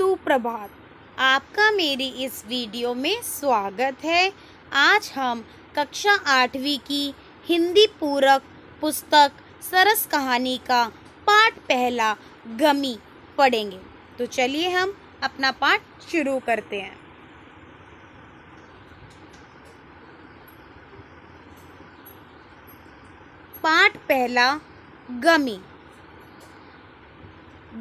सुप्रभात आपका मेरी इस वीडियो में स्वागत है आज हम कक्षा आठवीं की हिंदी पूरक पुस्तक सरस कहानी का पाठ पहला गमी पढ़ेंगे तो चलिए हम अपना पाठ शुरू करते हैं पाठ पहला गमी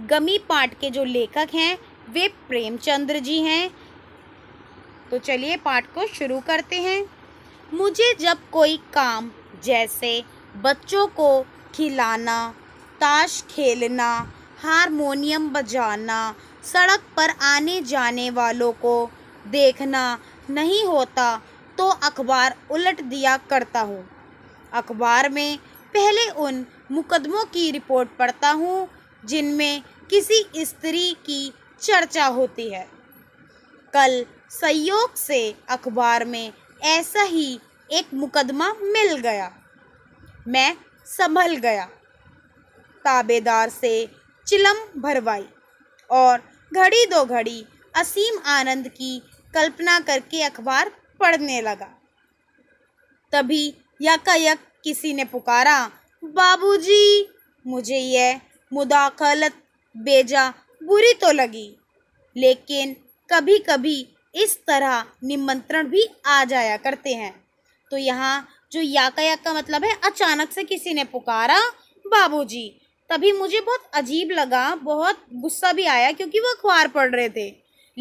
गमी पाठ के जो लेखक हैं वे प्रेमचंद्र जी हैं तो चलिए पाठ को शुरू करते हैं मुझे जब कोई काम जैसे बच्चों को खिलाना ताश खेलना हारमोनियम बजाना सड़क पर आने जाने वालों को देखना नहीं होता तो अखबार उलट दिया करता हूँ अखबार में पहले उन मुकदमों की रिपोर्ट पढ़ता हूँ जिनमें किसी स्त्री की चर्चा होती है कल संयोग से अखबार में ऐसा ही एक मुकदमा मिल गया मैं संभल गया ताबेदार से चिलम भरवाई और घड़ी दो घड़ी असीम आनंद की कल्पना करके अखबार पढ़ने लगा तभी यकायक किसी ने पुकारा बाबूजी मुझे यह मुदाखलत बेजा बुरी तो लगी लेकिन कभी कभी इस तरह निमंत्रण भी आ जाया करते हैं तो यहाँ जो याक का मतलब है अचानक से किसी ने पुकारा बाबूजी तभी मुझे बहुत अजीब लगा बहुत गुस्सा भी आया क्योंकि वो अखबार पढ़ रहे थे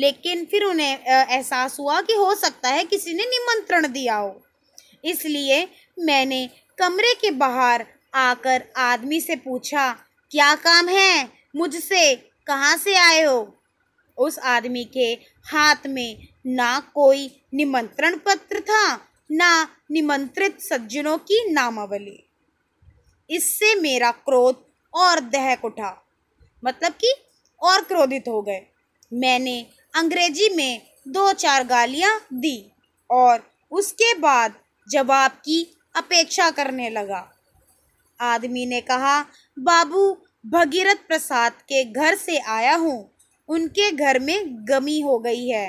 लेकिन फिर उन्हें एहसास हुआ कि हो सकता है किसी ने निमंत्रण दिया हो इसलिए मैंने कमरे के बाहर आकर आदमी से पूछा क्या काम है मुझसे कहाँ से आए हो उस आदमी के हाथ में ना कोई निमंत्रण पत्र था ना निमंत्रित सज्जनों की नामावली इससे मेरा क्रोध और दहक उठा मतलब कि और क्रोधित हो गए मैंने अंग्रेजी में दो चार गालियाँ दी और उसके बाद जवाब की अपेक्षा करने लगा आदमी ने कहा बाबू भगीरथ प्रसाद के घर से आया हूँ उनके घर में गमी हो गई है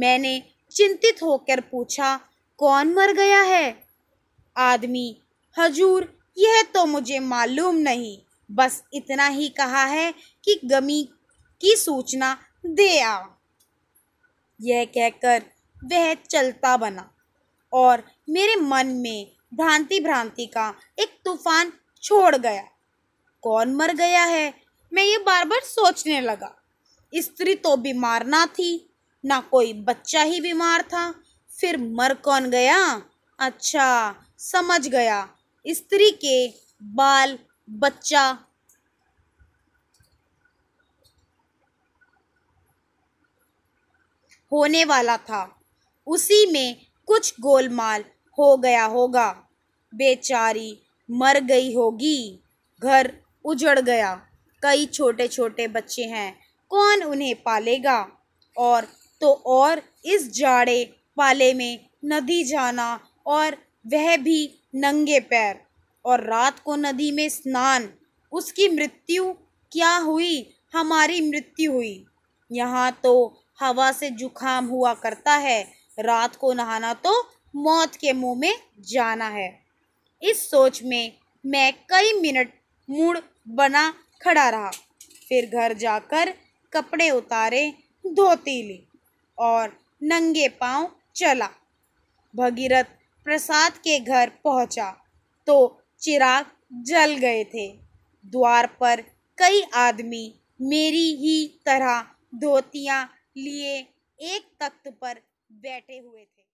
मैंने चिंतित होकर पूछा कौन मर गया है आदमी हजूर यह तो मुझे मालूम नहीं बस इतना ही कहा है कि गमी की सूचना दे आ यह कहकर वह चलता बना और मेरे मन में भ्रांति भ्रांति का एक तूफान छोड़ गया कौन मर गया है मैं ये बार बार सोचने लगा स्त्री तो बीमार ना थी ना कोई बच्चा ही बीमार था फिर मर कौन गया अच्छा समझ गया स्त्री के बाल बच्चा होने वाला था उसी में कुछ गोलमाल हो गया होगा बेचारी मर गई होगी घर उजड़ गया कई छोटे छोटे बच्चे हैं कौन उन्हें पालेगा और तो और इस जाड़े पाले में नदी जाना और वह भी नंगे पैर और रात को नदी में स्नान उसकी मृत्यु क्या हुई हमारी मृत्यु हुई यहाँ तो हवा से जुखाम हुआ करता है रात को नहाना तो मौत के मुंह में जाना है इस सोच में मैं कई मिनट मूड बना खड़ा रहा फिर घर जाकर कपड़े उतारे धोती ली और नंगे पांव चला भगीरथ प्रसाद के घर पहुंचा तो चिराग जल गए थे द्वार पर कई आदमी मेरी ही तरह धोतियाँ लिए एक तख्त पर बैठे हुए थे